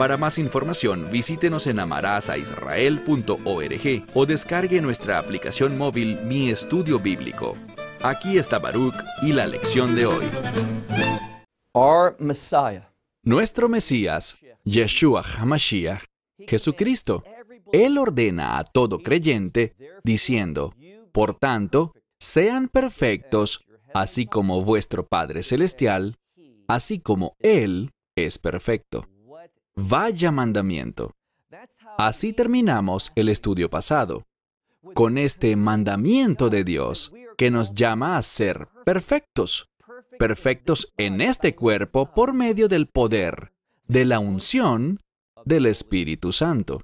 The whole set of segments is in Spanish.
Para más información, visítenos en amarazaisrael.org o descargue nuestra aplicación móvil Mi Estudio Bíblico. Aquí está Baruch y la lección de hoy. Nuestro Mesías, Yeshua HaMashiach, Jesucristo, Él ordena a todo creyente diciendo, por tanto, sean perfectos, así como vuestro Padre Celestial, así como Él es perfecto. Vaya mandamiento. Así terminamos el estudio pasado, con este mandamiento de Dios que nos llama a ser perfectos, perfectos en este cuerpo por medio del poder, de la unción del Espíritu Santo.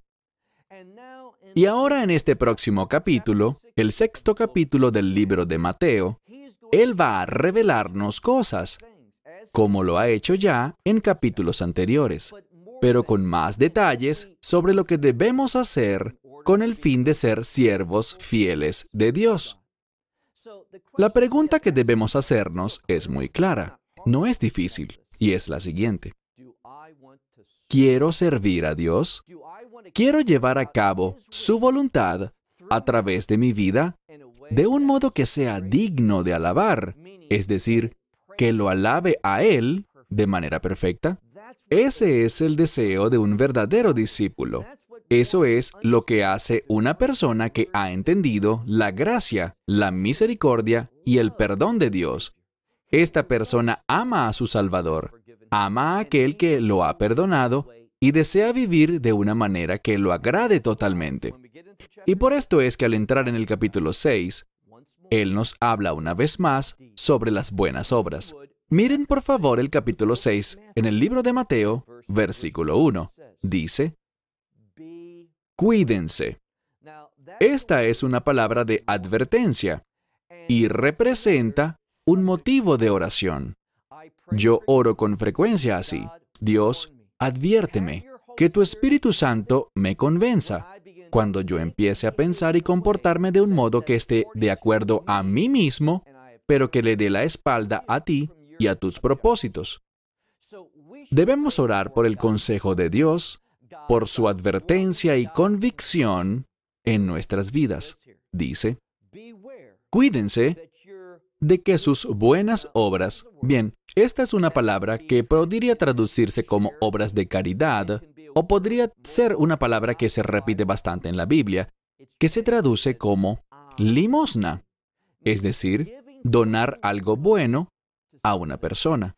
Y ahora en este próximo capítulo, el sexto capítulo del libro de Mateo, Él va a revelarnos cosas, como lo ha hecho ya en capítulos anteriores pero con más detalles sobre lo que debemos hacer con el fin de ser siervos fieles de Dios. La pregunta que debemos hacernos es muy clara, no es difícil, y es la siguiente. ¿Quiero servir a Dios? ¿Quiero llevar a cabo su voluntad a través de mi vida de un modo que sea digno de alabar? Es decir, que lo alabe a Él de manera perfecta. Ese es el deseo de un verdadero discípulo. Eso es lo que hace una persona que ha entendido la gracia, la misericordia y el perdón de Dios. Esta persona ama a su Salvador, ama a aquel que lo ha perdonado y desea vivir de una manera que lo agrade totalmente. Y por esto es que al entrar en el capítulo 6, Él nos habla una vez más sobre las buenas obras. Miren por favor el capítulo 6 en el libro de Mateo, versículo 1. Dice, cuídense. Esta es una palabra de advertencia y representa un motivo de oración. Yo oro con frecuencia así. Dios, adviérteme, que tu Espíritu Santo me convenza cuando yo empiece a pensar y comportarme de un modo que esté de acuerdo a mí mismo, pero que le dé la espalda a ti y a tus propósitos. Debemos orar por el consejo de Dios, por su advertencia y convicción en nuestras vidas. Dice, cuídense de que sus buenas obras, bien, esta es una palabra que podría traducirse como obras de caridad, o podría ser una palabra que se repite bastante en la Biblia, que se traduce como limosna, es decir, donar algo bueno a una persona,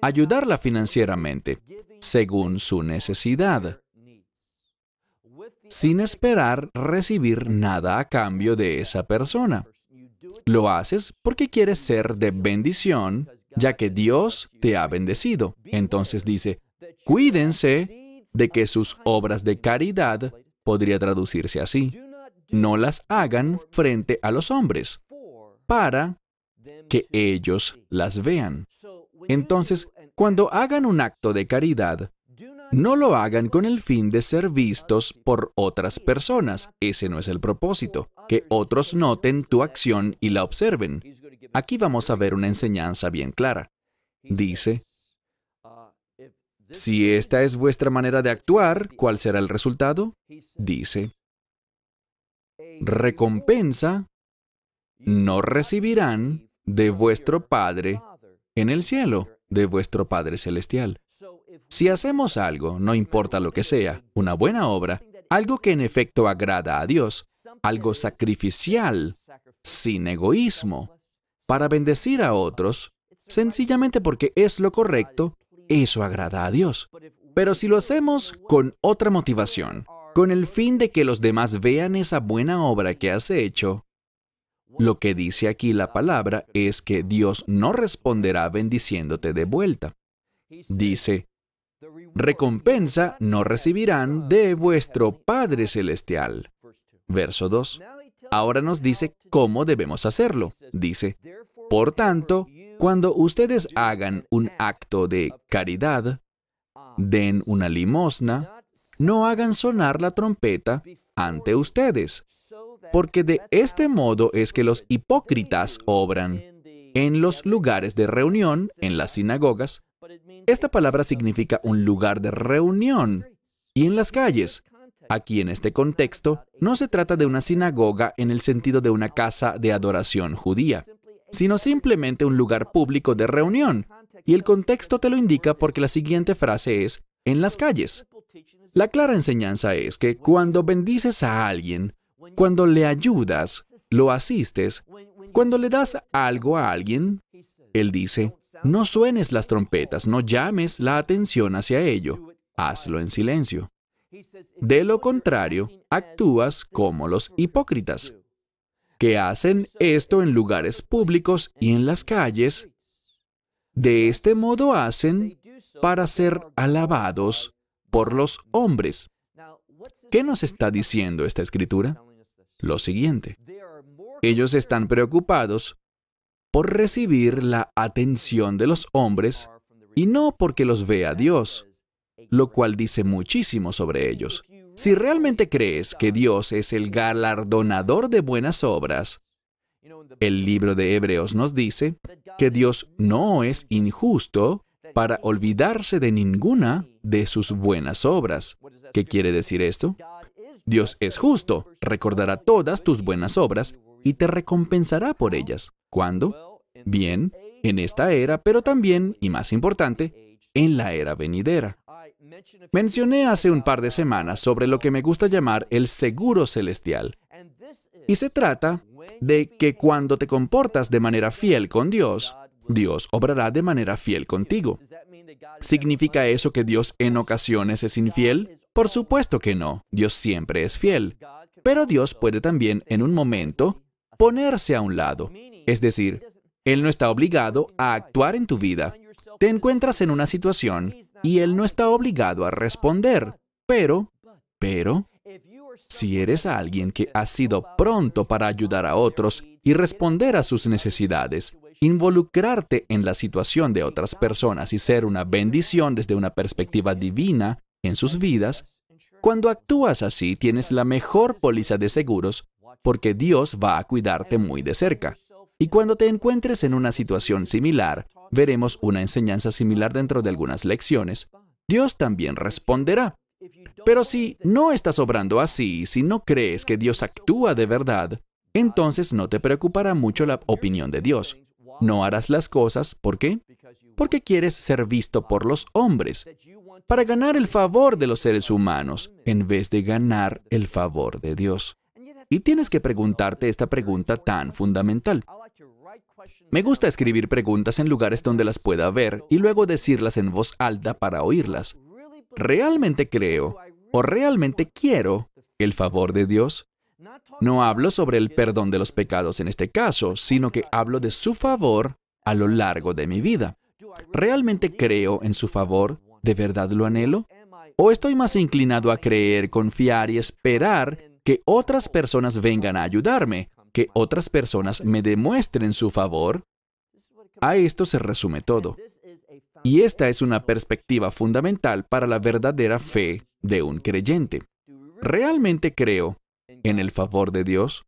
ayudarla financieramente, según su necesidad, sin esperar recibir nada a cambio de esa persona. Lo haces porque quieres ser de bendición, ya que Dios te ha bendecido. Entonces dice, cuídense de que sus obras de caridad, podría traducirse así, no las hagan frente a los hombres, para que ellos las vean. Entonces, cuando hagan un acto de caridad, no lo hagan con el fin de ser vistos por otras personas. Ese no es el propósito. Que otros noten tu acción y la observen. Aquí vamos a ver una enseñanza bien clara. Dice, si esta es vuestra manera de actuar, ¿cuál será el resultado? Dice, recompensa no recibirán de vuestro Padre en el cielo, de vuestro Padre celestial. Si hacemos algo, no importa lo que sea, una buena obra, algo que en efecto agrada a Dios, algo sacrificial, sin egoísmo, para bendecir a otros, sencillamente porque es lo correcto, eso agrada a Dios. Pero si lo hacemos con otra motivación, con el fin de que los demás vean esa buena obra que has hecho, lo que dice aquí la palabra es que Dios no responderá bendiciéndote de vuelta. Dice, recompensa no recibirán de vuestro Padre Celestial. Verso 2. Ahora nos dice cómo debemos hacerlo. Dice, por tanto, cuando ustedes hagan un acto de caridad, den una limosna, no hagan sonar la trompeta ante ustedes, porque de este modo es que los hipócritas obran. En los lugares de reunión, en las sinagogas, esta palabra significa un lugar de reunión, y en las calles. Aquí en este contexto, no se trata de una sinagoga en el sentido de una casa de adoración judía, sino simplemente un lugar público de reunión. Y el contexto te lo indica porque la siguiente frase es, en las calles. La clara enseñanza es que cuando bendices a alguien, cuando le ayudas, lo asistes, cuando le das algo a alguien, él dice, no suenes las trompetas, no llames la atención hacia ello, hazlo en silencio. De lo contrario, actúas como los hipócritas, que hacen esto en lugares públicos y en las calles. De este modo hacen para ser alabados por los hombres. ¿Qué nos está diciendo esta escritura? Lo siguiente. Ellos están preocupados por recibir la atención de los hombres y no porque los vea Dios, lo cual dice muchísimo sobre ellos. Si realmente crees que Dios es el galardonador de buenas obras, el libro de Hebreos nos dice que Dios no es injusto para olvidarse de ninguna de sus buenas obras. ¿Qué quiere decir esto? Dios es justo, recordará todas tus buenas obras y te recompensará por ellas. ¿Cuándo? Bien, en esta era, pero también, y más importante, en la era venidera. Mencioné hace un par de semanas sobre lo que me gusta llamar el seguro celestial. Y se trata de que cuando te comportas de manera fiel con Dios, Dios obrará de manera fiel contigo. ¿Significa eso que Dios en ocasiones es infiel? Por supuesto que no, Dios siempre es fiel. Pero Dios puede también, en un momento, ponerse a un lado. Es decir, Él no está obligado a actuar en tu vida. Te encuentras en una situación y Él no está obligado a responder. Pero, pero, si eres alguien que ha sido pronto para ayudar a otros y responder a sus necesidades, involucrarte en la situación de otras personas y ser una bendición desde una perspectiva divina en sus vidas, cuando actúas así tienes la mejor póliza de seguros porque Dios va a cuidarte muy de cerca. Y cuando te encuentres en una situación similar, veremos una enseñanza similar dentro de algunas lecciones, Dios también responderá pero si no estás obrando así, si no crees que Dios actúa de verdad, entonces no te preocupará mucho la opinión de Dios. No harás las cosas, ¿por qué? Porque quieres ser visto por los hombres, para ganar el favor de los seres humanos, en vez de ganar el favor de Dios. Y tienes que preguntarte esta pregunta tan fundamental. Me gusta escribir preguntas en lugares donde las pueda ver y luego decirlas en voz alta para oírlas. ¿Realmente creo o realmente quiero el favor de Dios? No hablo sobre el perdón de los pecados en este caso, sino que hablo de su favor a lo largo de mi vida. ¿Realmente creo en su favor? ¿De verdad lo anhelo? ¿O estoy más inclinado a creer, confiar y esperar que otras personas vengan a ayudarme, que otras personas me demuestren su favor? A esto se resume todo. Y esta es una perspectiva fundamental para la verdadera fe de un creyente. ¿Realmente creo en el favor de Dios?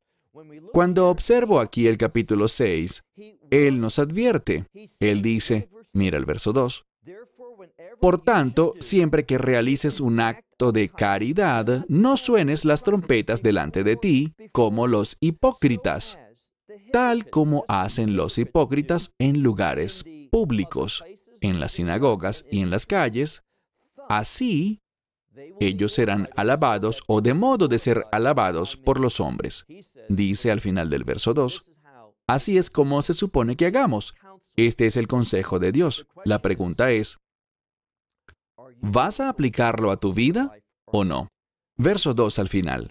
Cuando observo aquí el capítulo 6, Él nos advierte. Él dice, mira el verso 2. Por tanto, siempre que realices un acto de caridad, no suenes las trompetas delante de ti, como los hipócritas, tal como hacen los hipócritas en lugares públicos en las sinagogas y en las calles, así ellos serán alabados o de modo de ser alabados por los hombres. Dice al final del verso 2, así es como se supone que hagamos. Este es el consejo de Dios. La pregunta es, ¿vas a aplicarlo a tu vida o no? Verso 2 al final.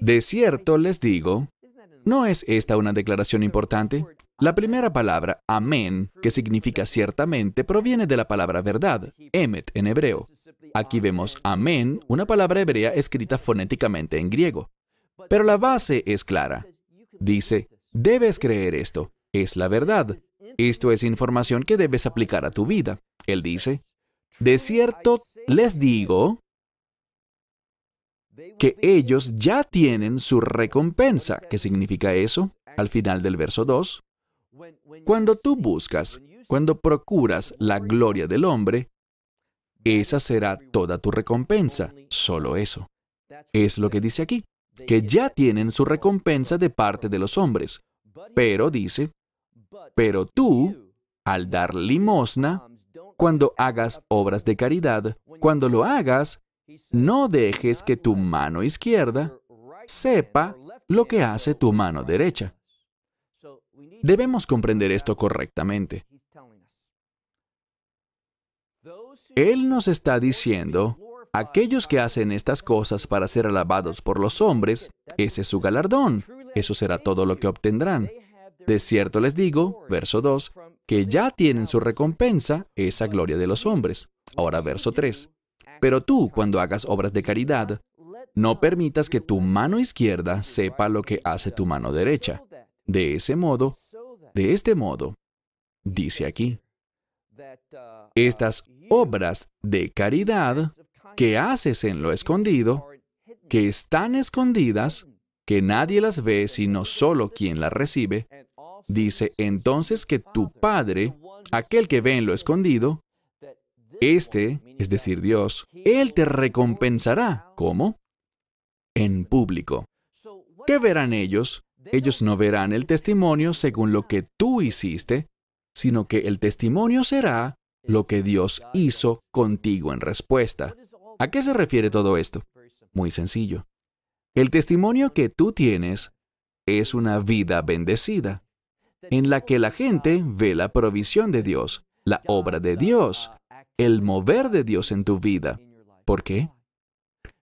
De cierto les digo, ¿no es esta una declaración importante? La primera palabra, amén, que significa ciertamente, proviene de la palabra verdad, emet en hebreo. Aquí vemos amén, una palabra hebrea escrita fonéticamente en griego. Pero la base es clara. Dice, debes creer esto, es la verdad. Esto es información que debes aplicar a tu vida. Él dice, de cierto les digo que ellos ya tienen su recompensa. ¿Qué significa eso? Al final del verso 2, cuando tú buscas, cuando procuras la gloria del hombre, esa será toda tu recompensa, solo eso. Es lo que dice aquí, que ya tienen su recompensa de parte de los hombres. Pero dice, pero tú, al dar limosna, cuando hagas obras de caridad, cuando lo hagas, no dejes que tu mano izquierda sepa lo que hace tu mano derecha. Debemos comprender esto correctamente. Él nos está diciendo, aquellos que hacen estas cosas para ser alabados por los hombres, ese es su galardón, eso será todo lo que obtendrán. De cierto les digo, verso 2, que ya tienen su recompensa, esa gloria de los hombres. Ahora verso 3. Pero tú, cuando hagas obras de caridad, no permitas que tu mano izquierda sepa lo que hace tu mano derecha, de ese modo, de este modo, dice aquí, estas obras de caridad que haces en lo escondido, que están escondidas, que nadie las ve sino solo quien las recibe, dice entonces que tu Padre, aquel que ve en lo escondido, este, es decir, Dios, Él te recompensará. ¿Cómo? En público. ¿Qué verán ellos? Ellos no verán el testimonio según lo que tú hiciste, sino que el testimonio será lo que Dios hizo contigo en respuesta. ¿A qué se refiere todo esto? Muy sencillo. El testimonio que tú tienes es una vida bendecida, en la que la gente ve la provisión de Dios, la obra de Dios, el mover de Dios en tu vida. ¿Por qué?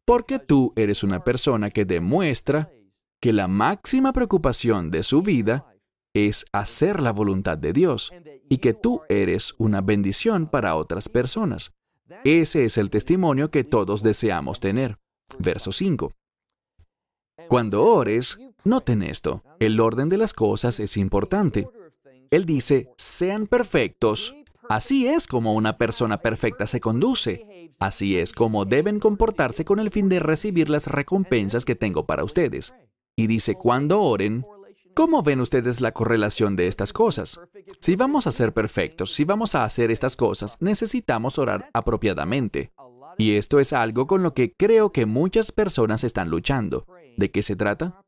Porque tú eres una persona que demuestra que la máxima preocupación de su vida es hacer la voluntad de Dios y que tú eres una bendición para otras personas. Ese es el testimonio que todos deseamos tener. Verso 5. Cuando ores, noten esto, el orden de las cosas es importante. Él dice, sean perfectos. Así es como una persona perfecta se conduce. Así es como deben comportarse con el fin de recibir las recompensas que tengo para ustedes. Y dice, cuando oren, ¿cómo ven ustedes la correlación de estas cosas? Si vamos a ser perfectos, si vamos a hacer estas cosas, necesitamos orar apropiadamente. Y esto es algo con lo que creo que muchas personas están luchando. ¿De qué se trata?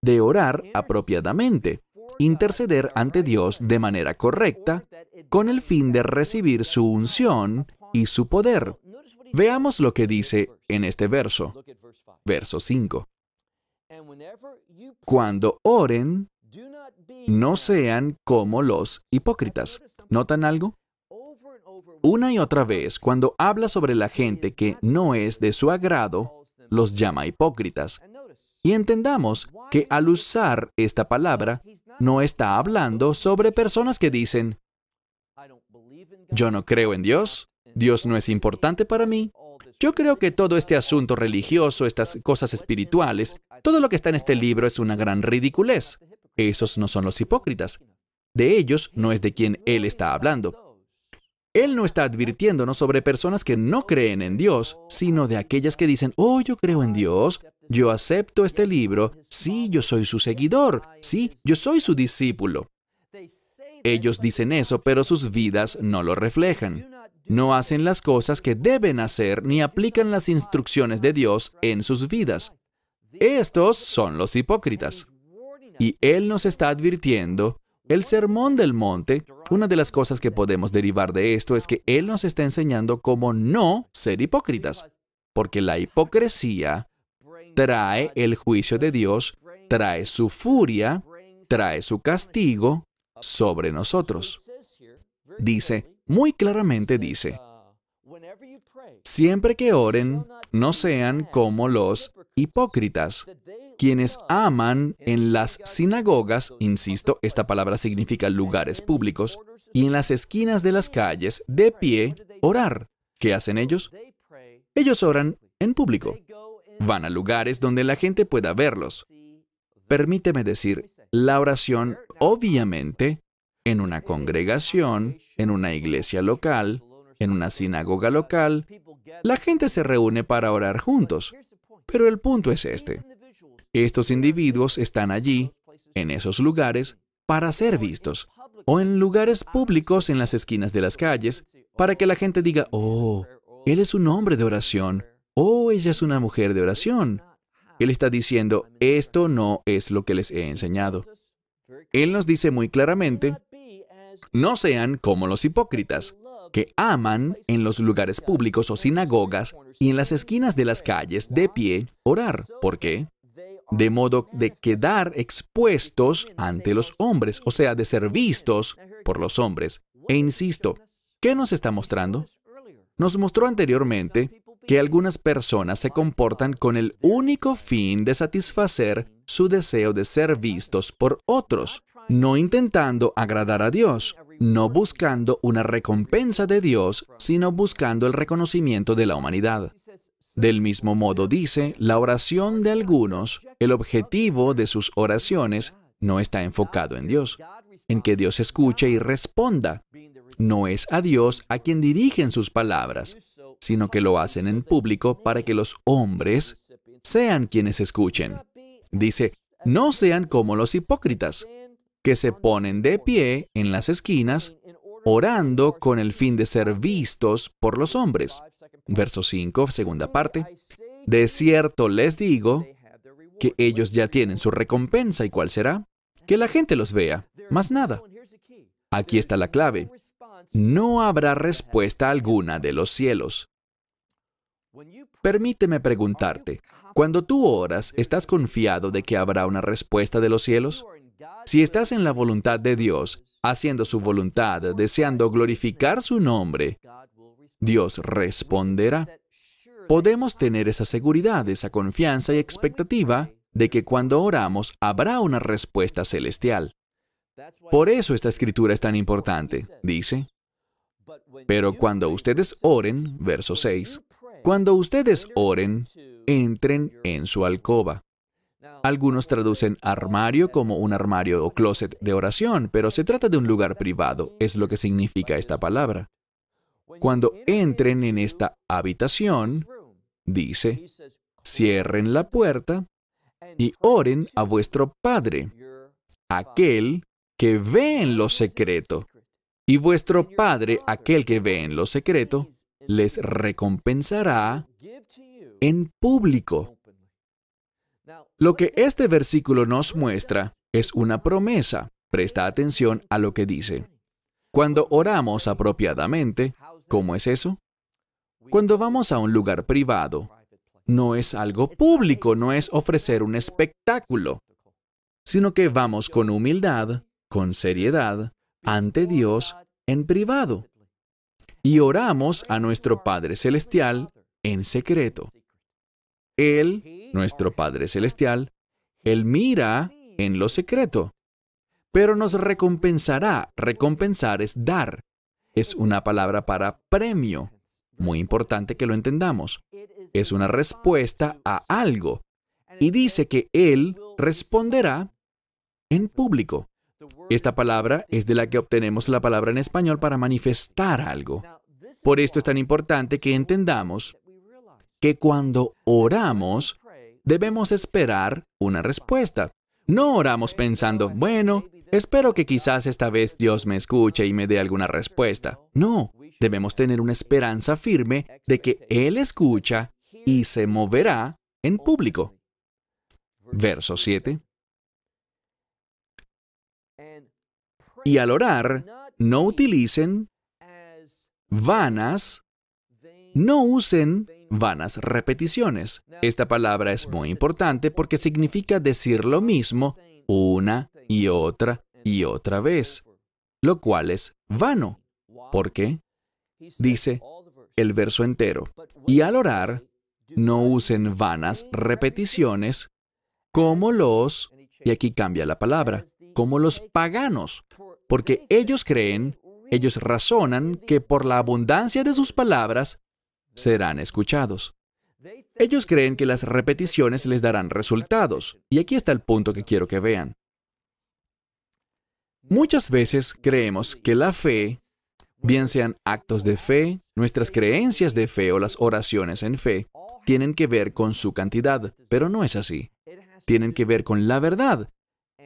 De orar apropiadamente, interceder ante Dios de manera correcta, con el fin de recibir su unción y su poder. Veamos lo que dice en este verso, verso 5. Cuando oren, no sean como los hipócritas. ¿Notan algo? Una y otra vez, cuando habla sobre la gente que no es de su agrado, los llama hipócritas. Y entendamos que al usar esta palabra, no está hablando sobre personas que dicen, yo no creo en Dios, Dios no es importante para mí, yo creo que todo este asunto religioso, estas cosas espirituales, todo lo que está en este libro es una gran ridiculez. Esos no son los hipócritas. De ellos no es de quien Él está hablando. Él no está advirtiéndonos sobre personas que no creen en Dios, sino de aquellas que dicen, oh, yo creo en Dios, yo acepto este libro, sí, yo soy su seguidor, sí, yo soy su discípulo. Ellos dicen eso, pero sus vidas no lo reflejan no hacen las cosas que deben hacer ni aplican las instrucciones de Dios en sus vidas. Estos son los hipócritas. Y Él nos está advirtiendo, el sermón del monte, una de las cosas que podemos derivar de esto es que Él nos está enseñando cómo no ser hipócritas, porque la hipocresía trae el juicio de Dios, trae su furia, trae su castigo sobre nosotros. Dice, muy claramente dice, siempre que oren, no sean como los hipócritas, quienes aman en las sinagogas, insisto, esta palabra significa lugares públicos, y en las esquinas de las calles, de pie, orar. ¿Qué hacen ellos? Ellos oran en público. Van a lugares donde la gente pueda verlos. Permíteme decir, la oración obviamente en una congregación, en una iglesia local, en una sinagoga local, la gente se reúne para orar juntos. Pero el punto es este. Estos individuos están allí, en esos lugares, para ser vistos, o en lugares públicos en las esquinas de las calles, para que la gente diga, oh, él es un hombre de oración, o oh, ella es una mujer de oración. Él está diciendo, esto no es lo que les he enseñado. Él nos dice muy claramente, no sean como los hipócritas, que aman en los lugares públicos o sinagogas y en las esquinas de las calles de pie orar. ¿Por qué? De modo de quedar expuestos ante los hombres, o sea, de ser vistos por los hombres. E insisto, ¿qué nos está mostrando? Nos mostró anteriormente que algunas personas se comportan con el único fin de satisfacer su deseo de ser vistos por otros, no intentando agradar a Dios, no buscando una recompensa de Dios, sino buscando el reconocimiento de la humanidad. Del mismo modo dice, la oración de algunos, el objetivo de sus oraciones, no está enfocado en Dios, en que Dios escuche y responda. No es a Dios a quien dirigen sus palabras, sino que lo hacen en público para que los hombres sean quienes escuchen. Dice, no sean como los hipócritas, que se ponen de pie en las esquinas, orando con el fin de ser vistos por los hombres. Verso 5, segunda parte. De cierto les digo que ellos ya tienen su recompensa y cuál será? Que la gente los vea, más nada. Aquí está la clave. No habrá respuesta alguna de los cielos. Permíteme preguntarte, cuando tú oras, ¿estás confiado de que habrá una respuesta de los cielos? Si estás en la voluntad de Dios, haciendo su voluntad, deseando glorificar su nombre, Dios responderá. Podemos tener esa seguridad, esa confianza y expectativa de que cuando oramos habrá una respuesta celestial. Por eso esta escritura es tan importante, dice. Pero cuando ustedes oren, verso 6, cuando ustedes oren, entren en su alcoba. Algunos traducen armario como un armario o closet de oración, pero se trata de un lugar privado, es lo que significa esta palabra. Cuando entren en esta habitación, dice, cierren la puerta y oren a vuestro Padre, aquel que ve en lo secreto. Y vuestro Padre, aquel que ve en lo secreto, les recompensará en público. Lo que este versículo nos muestra es una promesa. Presta atención a lo que dice. Cuando oramos apropiadamente, ¿cómo es eso? Cuando vamos a un lugar privado, no es algo público, no es ofrecer un espectáculo, sino que vamos con humildad, con seriedad, ante Dios en privado. Y oramos a nuestro Padre Celestial en secreto. Él nuestro Padre Celestial, Él mira en lo secreto, pero nos recompensará. Recompensar es dar. Es una palabra para premio. Muy importante que lo entendamos. Es una respuesta a algo. Y dice que Él responderá en público. Esta palabra es de la que obtenemos la palabra en español para manifestar algo. Por esto es tan importante que entendamos que cuando oramos, debemos esperar una respuesta. No oramos pensando, bueno, espero que quizás esta vez Dios me escuche y me dé alguna respuesta. No, debemos tener una esperanza firme de que Él escucha y se moverá en público. Verso 7. Y al orar, no utilicen vanas, no usen vanas repeticiones. Esta palabra es muy importante porque significa decir lo mismo una y otra y otra vez, lo cual es vano. ¿Por qué? Dice el verso entero. Y al orar, no usen vanas repeticiones como los, y aquí cambia la palabra, como los paganos, porque ellos creen, ellos razonan que por la abundancia de sus palabras serán escuchados. Ellos creen que las repeticiones les darán resultados, y aquí está el punto que quiero que vean. Muchas veces creemos que la fe, bien sean actos de fe, nuestras creencias de fe o las oraciones en fe, tienen que ver con su cantidad, pero no es así. Tienen que ver con la verdad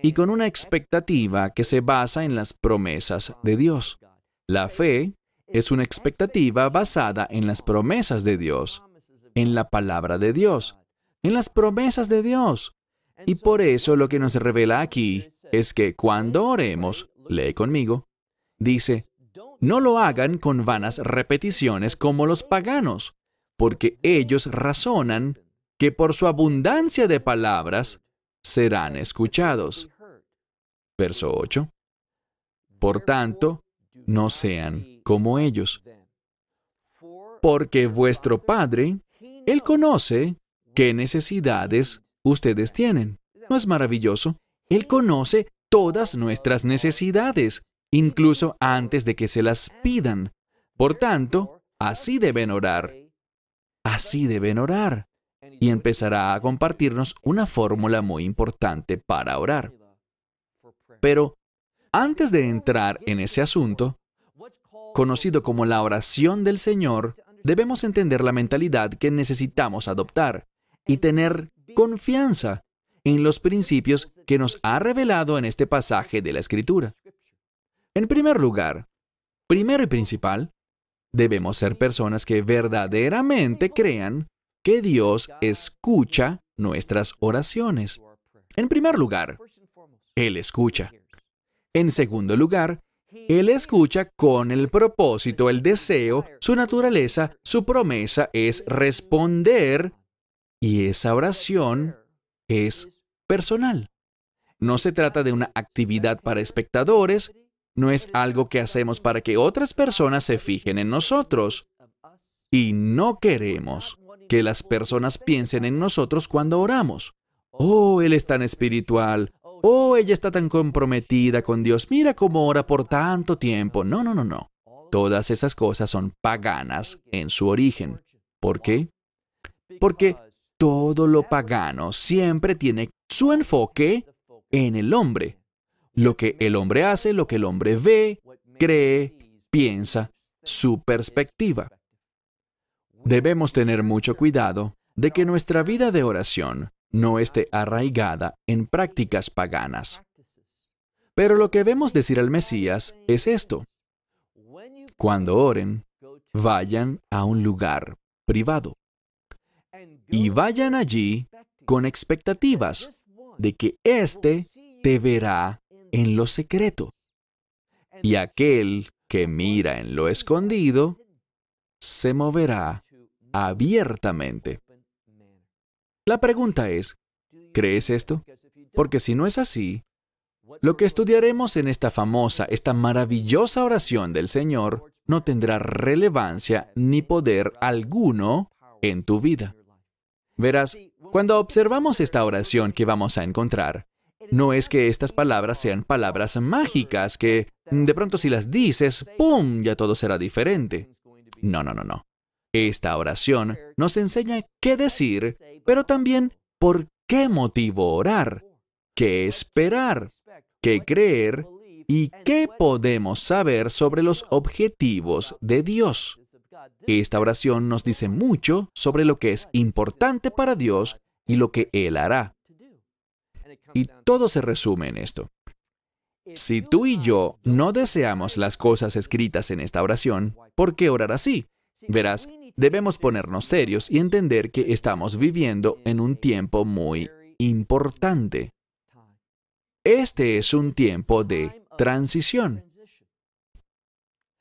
y con una expectativa que se basa en las promesas de Dios. La fe es una expectativa basada en las promesas de Dios, en la palabra de Dios, en las promesas de Dios. Y por eso lo que nos revela aquí es que cuando oremos, lee conmigo, dice, no lo hagan con vanas repeticiones como los paganos, porque ellos razonan que por su abundancia de palabras serán escuchados. Verso 8. Por tanto, no sean como ellos. Porque vuestro Padre, Él conoce qué necesidades ustedes tienen. ¿No es maravilloso? Él conoce todas nuestras necesidades, incluso antes de que se las pidan. Por tanto, así deben orar. Así deben orar. Y empezará a compartirnos una fórmula muy importante para orar. Pero antes de entrar en ese asunto, conocido como la oración del Señor, debemos entender la mentalidad que necesitamos adoptar y tener confianza en los principios que nos ha revelado en este pasaje de la Escritura. En primer lugar, primero y principal, debemos ser personas que verdaderamente crean que Dios escucha nuestras oraciones. En primer lugar, Él escucha. En segundo lugar, él escucha con el propósito, el deseo, su naturaleza, su promesa es responder y esa oración es personal. No se trata de una actividad para espectadores, no es algo que hacemos para que otras personas se fijen en nosotros. Y no queremos que las personas piensen en nosotros cuando oramos. Oh, él es tan espiritual oh, ella está tan comprometida con Dios, mira cómo ora por tanto tiempo. No, no, no, no. Todas esas cosas son paganas en su origen. ¿Por qué? Porque todo lo pagano siempre tiene su enfoque en el hombre. Lo que el hombre hace, lo que el hombre ve, cree, piensa, su perspectiva. Debemos tener mucho cuidado de que nuestra vida de oración no esté arraigada en prácticas paganas. Pero lo que vemos decir al Mesías es esto. Cuando oren, vayan a un lugar privado. Y vayan allí con expectativas de que éste te verá en lo secreto. Y aquel que mira en lo escondido se moverá abiertamente. La pregunta es, ¿crees esto? Porque si no es así, lo que estudiaremos en esta famosa, esta maravillosa oración del Señor no tendrá relevancia ni poder alguno en tu vida. Verás, cuando observamos esta oración que vamos a encontrar, no es que estas palabras sean palabras mágicas que de pronto si las dices, ¡pum!, ya todo será diferente. No, no, no, no. Esta oración nos enseña qué decir pero también, ¿por qué motivo orar? ¿Qué esperar? ¿Qué creer? ¿Y qué podemos saber sobre los objetivos de Dios? Esta oración nos dice mucho sobre lo que es importante para Dios y lo que Él hará. Y todo se resume en esto. Si tú y yo no deseamos las cosas escritas en esta oración, ¿por qué orar así? Verás, Debemos ponernos serios y entender que estamos viviendo en un tiempo muy importante. Este es un tiempo de transición.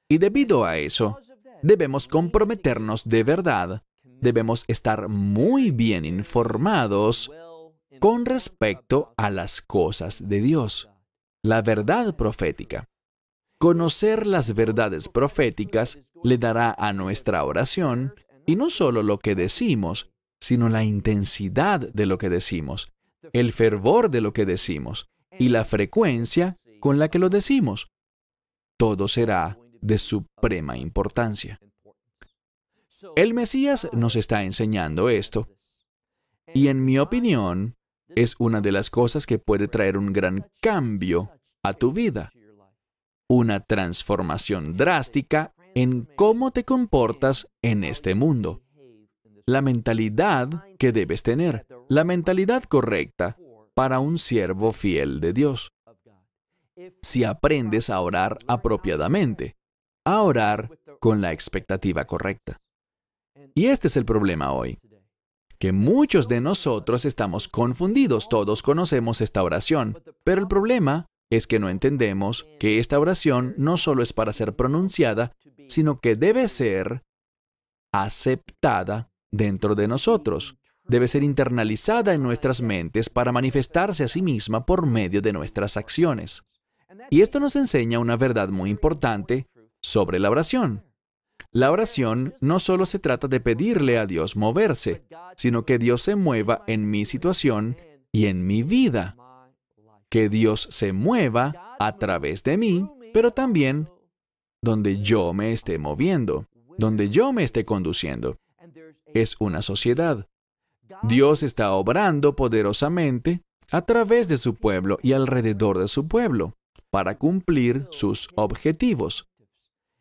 Y debido a eso, debemos comprometernos de verdad, debemos estar muy bien informados con respecto a las cosas de Dios, la verdad profética. Conocer las verdades proféticas le dará a nuestra oración, y no solo lo que decimos, sino la intensidad de lo que decimos, el fervor de lo que decimos y la frecuencia con la que lo decimos. Todo será de suprema importancia. El Mesías nos está enseñando esto. Y en mi opinión, es una de las cosas que puede traer un gran cambio a tu vida. Una transformación drástica en cómo te comportas en este mundo. La mentalidad que debes tener, la mentalidad correcta para un siervo fiel de Dios. Si aprendes a orar apropiadamente, a orar con la expectativa correcta. Y este es el problema hoy, que muchos de nosotros estamos confundidos, todos conocemos esta oración, pero el problema es que no entendemos que esta oración no solo es para ser pronunciada, Mm. sino que debe ser aceptada dentro de nosotros. Debe ser internalizada en nuestras mentes para manifestarse a sí misma por medio de nuestras acciones. Y esto nos enseña una verdad muy importante sobre la oración. La oración no solo se trata de pedirle a Dios moverse, sino que Dios se mueva en mi situación y en mi vida. Que Dios se mueva a través de mí, pero también donde yo me esté moviendo, donde yo me esté conduciendo. Es una sociedad. Dios está obrando poderosamente a través de su pueblo y alrededor de su pueblo para cumplir sus objetivos.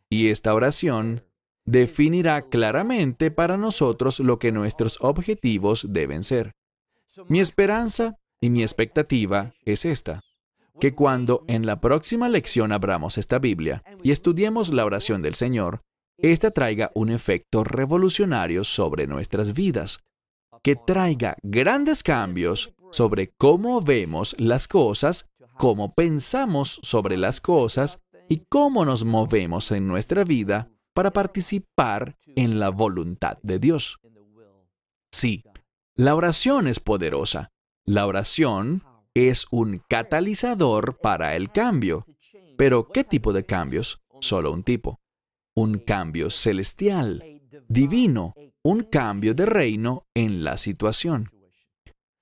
Y esta oración definirá claramente para nosotros lo que nuestros objetivos deben ser. Mi esperanza y mi expectativa es esta que cuando en la próxima lección abramos esta Biblia y estudiemos la oración del Señor, esta traiga un efecto revolucionario sobre nuestras vidas, que traiga grandes cambios sobre cómo vemos las cosas, cómo pensamos sobre las cosas y cómo nos movemos en nuestra vida para participar en la voluntad de Dios. Sí, la oración es poderosa. La oración es un catalizador para el cambio. Pero, ¿qué tipo de cambios? Solo un tipo. Un cambio celestial, divino, un cambio de reino en la situación.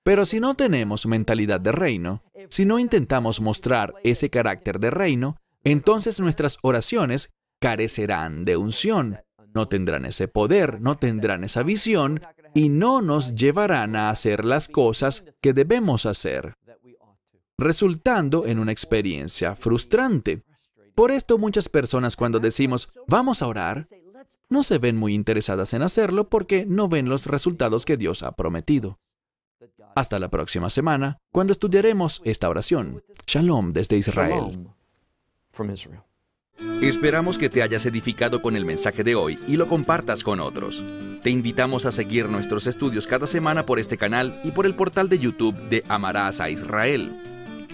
Pero si no tenemos mentalidad de reino, si no intentamos mostrar ese carácter de reino, entonces nuestras oraciones carecerán de unción, no tendrán ese poder, no tendrán esa visión y no nos llevarán a hacer las cosas que debemos hacer resultando en una experiencia frustrante. Por esto muchas personas cuando decimos, vamos a orar, no se ven muy interesadas en hacerlo porque no ven los resultados que Dios ha prometido. Hasta la próxima semana, cuando estudiaremos esta oración. Shalom desde Israel. Esperamos que te hayas edificado con el mensaje de hoy y lo compartas con otros. Te invitamos a seguir nuestros estudios cada semana por este canal y por el portal de YouTube de Amarás a Israel.